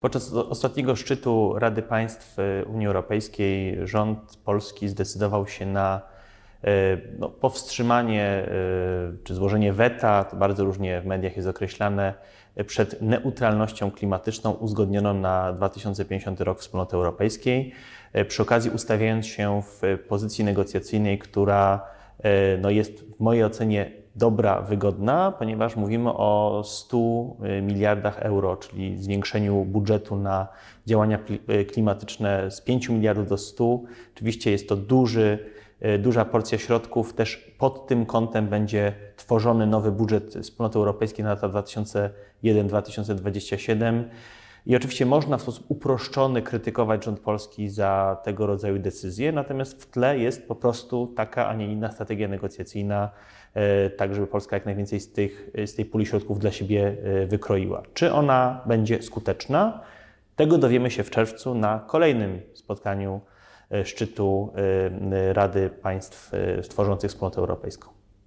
Podczas ostatniego szczytu Rady Państw y, Unii Europejskiej rząd polski zdecydował się na y, no, powstrzymanie y, czy złożenie weta, to bardzo różnie w mediach jest określane, przed neutralnością klimatyczną uzgodnioną na 2050 rok Wspólnoty Europejskiej, przy okazji ustawiając się w pozycji negocjacyjnej, która no, jest w mojej ocenie dobra, wygodna, ponieważ mówimy o 100 y, miliardach euro, czyli zwiększeniu budżetu na działania y, klimatyczne z 5 miliardów do 100. Oczywiście jest to duży, y, duża porcja środków. Też pod tym kątem będzie tworzony nowy budżet Wspólnoty Europejskiej na lata 2001-2027. I oczywiście można w sposób uproszczony krytykować rząd polski za tego rodzaju decyzje, natomiast w tle jest po prostu taka, a nie inna strategia negocjacyjna, e, tak żeby Polska jak najwięcej z, tych, z tej puli środków dla siebie e, wykroiła. Czy ona będzie skuteczna? Tego dowiemy się w czerwcu na kolejnym spotkaniu e, szczytu Rady Państw tworzących Wspólnotę Europejską.